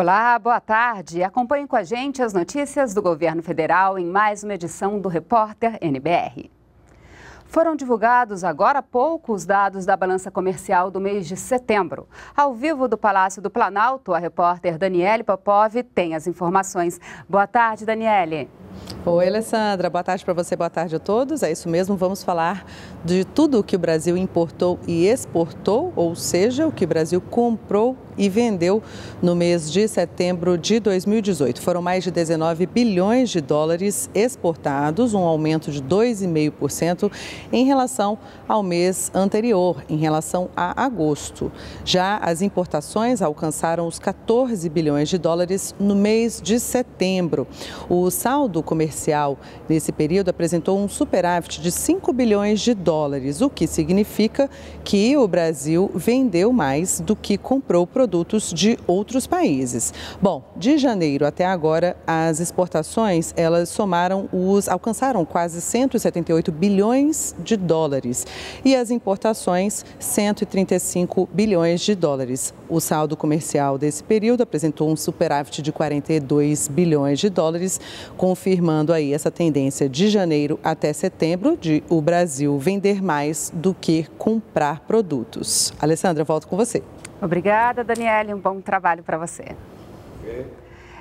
Olá, boa tarde. Acompanhe com a gente as notícias do governo federal em mais uma edição do Repórter NBR. Foram divulgados agora há pouco os dados da balança comercial do mês de setembro. Ao vivo do Palácio do Planalto, a repórter Daniele Popov tem as informações. Boa tarde, Daniele. Oi, Alessandra. Boa tarde para você, boa tarde a todos. É isso mesmo, vamos falar de tudo o que o Brasil importou e exportou, ou seja, o que o Brasil comprou e vendeu no mês de setembro de 2018. Foram mais de 19 bilhões de dólares exportados, um aumento de 2,5% em relação ao mês anterior, em relação a agosto. Já as importações alcançaram os 14 bilhões de dólares no mês de setembro. O saldo comercial nesse período apresentou um superávit de 5 bilhões de dólares, o que significa que o Brasil vendeu mais do que comprou produtos produtos de outros países. Bom, de janeiro até agora, as exportações, elas somaram os alcançaram quase 178 bilhões de dólares e as importações 135 bilhões de dólares. O saldo comercial desse período apresentou um superávit de 42 bilhões de dólares, confirmando aí essa tendência de janeiro até setembro de o Brasil vender mais do que comprar produtos. Alessandra, volto com você. Obrigada, Daniele. Um bom trabalho para você.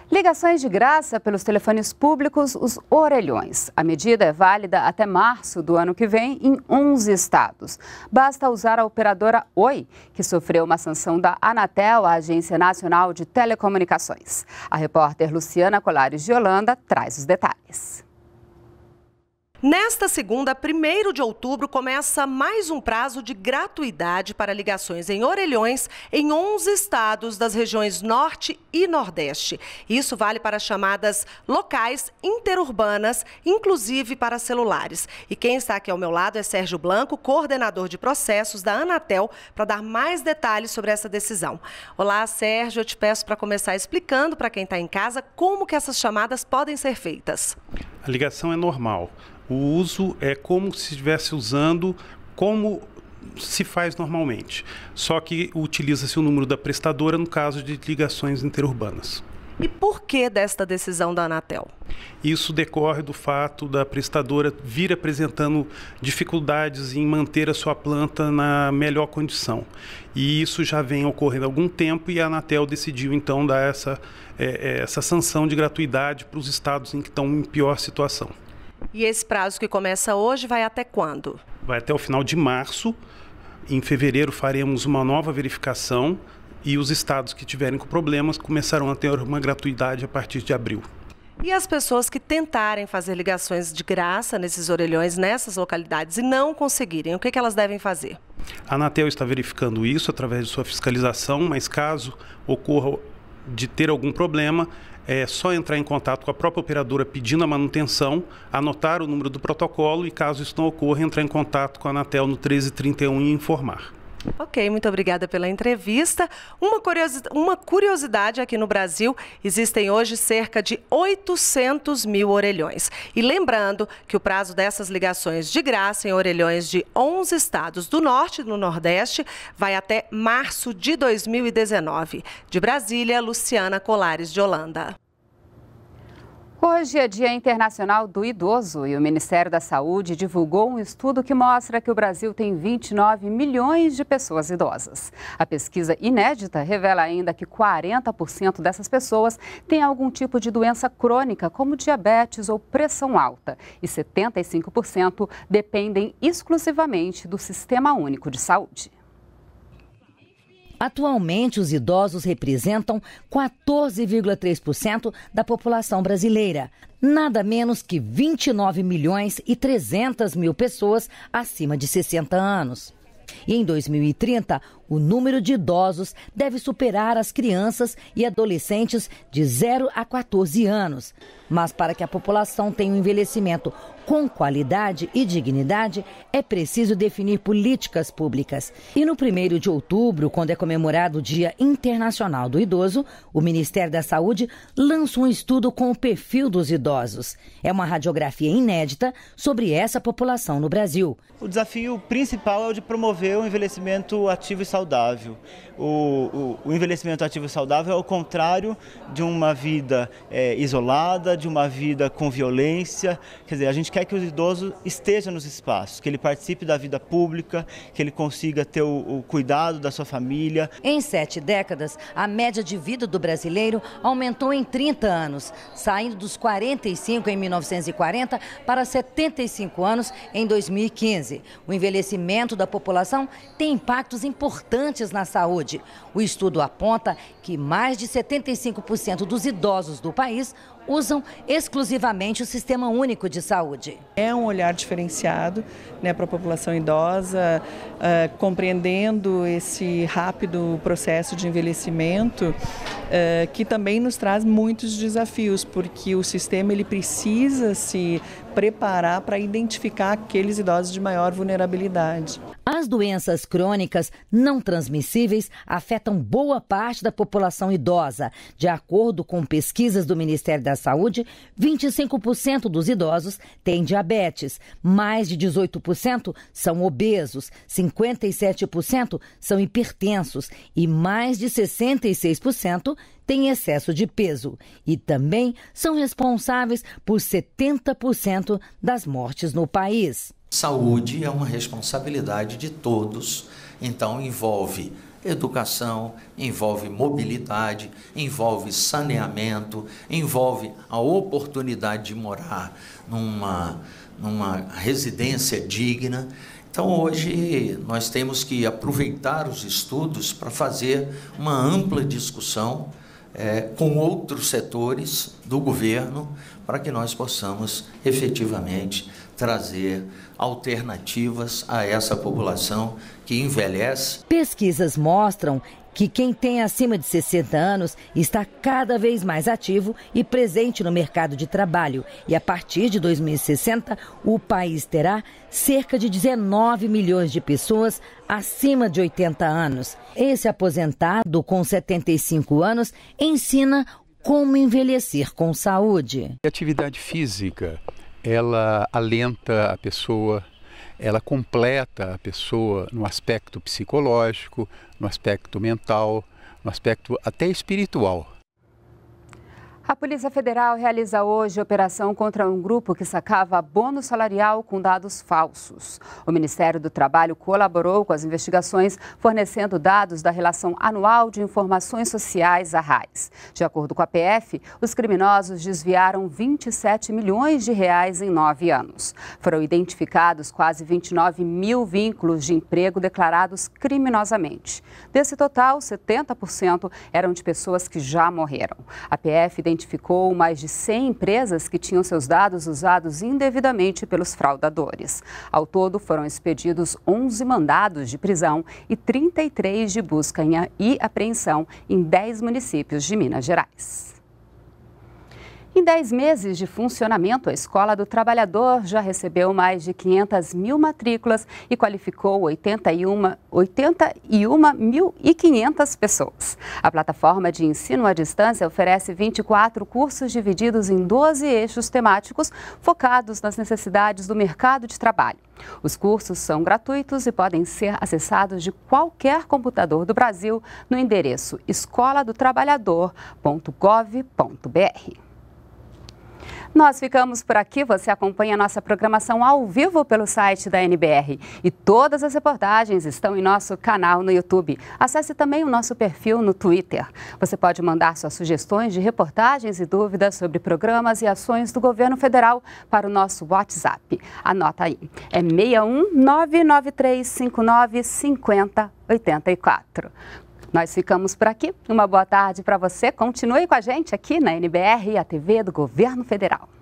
Ligações de graça pelos telefones públicos, os orelhões. A medida é válida até março do ano que vem em 11 estados. Basta usar a operadora Oi, que sofreu uma sanção da Anatel, a Agência Nacional de Telecomunicações. A repórter Luciana Colares de Holanda traz os detalhes. Nesta segunda, 1 de outubro, começa mais um prazo de gratuidade para ligações em orelhões em 11 estados das regiões Norte e Nordeste. Isso vale para chamadas locais interurbanas, inclusive para celulares. E quem está aqui ao meu lado é Sérgio Blanco, coordenador de processos da Anatel, para dar mais detalhes sobre essa decisão. Olá, Sérgio, eu te peço para começar explicando para quem está em casa como que essas chamadas podem ser feitas. A ligação é normal. O uso é como se estivesse usando como se faz normalmente, só que utiliza-se o número da prestadora no caso de ligações interurbanas. E por que desta decisão da Anatel? Isso decorre do fato da prestadora vir apresentando dificuldades em manter a sua planta na melhor condição. E isso já vem ocorrendo há algum tempo e a Anatel decidiu então dar essa, é, essa sanção de gratuidade para os estados em que estão em pior situação. E esse prazo que começa hoje vai até quando? Vai até o final de março. Em fevereiro faremos uma nova verificação e os estados que tiverem com problemas começarão a ter uma gratuidade a partir de abril. E as pessoas que tentarem fazer ligações de graça nesses orelhões, nessas localidades, e não conseguirem, o que, que elas devem fazer? A Anatel está verificando isso através de sua fiscalização, mas caso ocorra de ter algum problema, é só entrar em contato com a própria operadora pedindo a manutenção, anotar o número do protocolo e, caso isso não ocorra, entrar em contato com a Anatel no 1331 e informar. Ok, muito obrigada pela entrevista. Uma curiosidade, uma curiosidade, aqui no Brasil, existem hoje cerca de 800 mil orelhões. E lembrando que o prazo dessas ligações de graça em orelhões de 11 estados do Norte e do Nordeste vai até março de 2019. De Brasília, Luciana Colares de Holanda. Hoje é Dia Internacional do Idoso e o Ministério da Saúde divulgou um estudo que mostra que o Brasil tem 29 milhões de pessoas idosas. A pesquisa inédita revela ainda que 40% dessas pessoas têm algum tipo de doença crônica, como diabetes ou pressão alta, e 75% dependem exclusivamente do Sistema Único de Saúde. Atualmente, os idosos representam 14,3% da população brasileira, nada menos que 29 milhões e 300 mil pessoas acima de 60 anos. E em 2030, o número de idosos deve superar as crianças e adolescentes de 0 a 14 anos. Mas para que a população tenha um envelhecimento com qualidade e dignidade, é preciso definir políticas públicas. E no 1 de outubro, quando é comemorado o Dia Internacional do Idoso, o Ministério da Saúde lança um estudo com o perfil dos idosos. É uma radiografia inédita sobre essa população no Brasil. O desafio principal é o de promover o envelhecimento ativo e saudável saudável o, o, o, envelhecimento ativo saudável é o contrário de uma vida é, isolada, de uma vida com violência. Quer dizer, a gente quer que o idoso esteja nos espaços, que ele participe da vida pública, que ele consiga ter o, o cuidado da sua família. Em sete décadas, a média de vida do brasileiro aumentou em 30 anos, saindo dos 45 em 1940 para 75 anos em 2015. O envelhecimento da população tem impactos importantes na saúde saúde. O estudo aponta que mais de 75% dos idosos do país usam exclusivamente o Sistema Único de Saúde. É um olhar diferenciado né, para a população idosa, uh, compreendendo esse rápido processo de envelhecimento, uh, que também nos traz muitos desafios, porque o sistema ele precisa se preparar para identificar aqueles idosos de maior vulnerabilidade. As doenças crônicas não transmissíveis afetam boa parte da população idosa. De acordo com pesquisas do Ministério da Saúde, 25% dos idosos têm diabetes, mais de 18% são obesos, 57% são hipertensos e mais de 66% têm excesso de peso e também são responsáveis por 70% das mortes no país. Saúde é uma responsabilidade de todos, então envolve educação, envolve mobilidade, envolve saneamento, envolve a oportunidade de morar numa, numa residência digna. Então, hoje, nós temos que aproveitar os estudos para fazer uma ampla discussão é, com outros setores do governo para que nós possamos efetivamente trazer alternativas a essa população que envelhece. Pesquisas mostram que quem tem acima de 60 anos está cada vez mais ativo e presente no mercado de trabalho. E a partir de 2060, o país terá cerca de 19 milhões de pessoas acima de 80 anos. Esse aposentado com 75 anos ensina como envelhecer com saúde. A atividade física, ela alenta a pessoa ela completa a pessoa no aspecto psicológico, no aspecto mental, no aspecto até espiritual. A Polícia Federal realiza hoje operação contra um grupo que sacava bônus salarial com dados falsos. O Ministério do Trabalho colaborou com as investigações, fornecendo dados da Relação Anual de Informações Sociais, a RAIS. De acordo com a PF, os criminosos desviaram 27 milhões de reais em nove anos. Foram identificados quase 29 mil vínculos de emprego declarados criminosamente. Desse total, 70% eram de pessoas que já morreram. A PF identificou identificou mais de 100 empresas que tinham seus dados usados indevidamente pelos fraudadores. Ao todo, foram expedidos 11 mandados de prisão e 33 de busca e apreensão em 10 municípios de Minas Gerais. Em 10 meses de funcionamento, a Escola do Trabalhador já recebeu mais de 500 mil matrículas e qualificou 81, 81.500 pessoas. A plataforma de ensino à distância oferece 24 cursos divididos em 12 eixos temáticos focados nas necessidades do mercado de trabalho. Os cursos são gratuitos e podem ser acessados de qualquer computador do Brasil no endereço escoladotrabalhador.gov.br. Nós ficamos por aqui. Você acompanha nossa programação ao vivo pelo site da NBR. E todas as reportagens estão em nosso canal no YouTube. Acesse também o nosso perfil no Twitter. Você pode mandar suas sugestões de reportagens e dúvidas sobre programas e ações do governo federal para o nosso WhatsApp. Anota aí. É 61 99359 5084. Nós ficamos por aqui. Uma boa tarde para você. Continue com a gente aqui na NBR e a TV do Governo Federal.